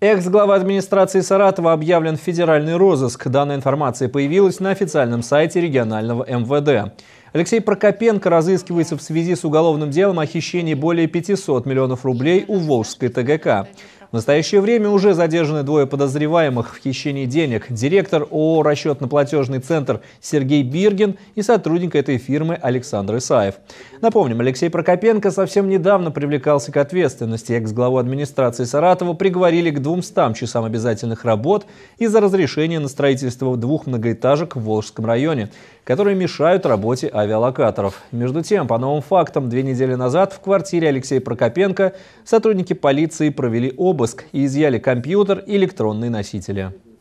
Экс-глава администрации Саратова объявлен в федеральный розыск. Данная информация появилась на официальном сайте регионального МВД. Алексей Прокопенко разыскивается в связи с уголовным делом о хищении более 500 миллионов рублей у Волжской ТГК. В настоящее время уже задержаны двое подозреваемых в хищении денег. Директор ООО «Расчетно-платежный центр» Сергей Биргин и сотрудник этой фирмы Александр Исаев. Напомним, Алексей Прокопенко совсем недавно привлекался к ответственности. Экс-главу администрации Саратова приговорили к 200 часам обязательных работ из-за разрешения на строительство двух многоэтажек в Волжском районе которые мешают работе авиалокаторов. Между тем, по новым фактам, две недели назад в квартире Алексея Прокопенко сотрудники полиции провели обыск и изъяли компьютер и электронные носители.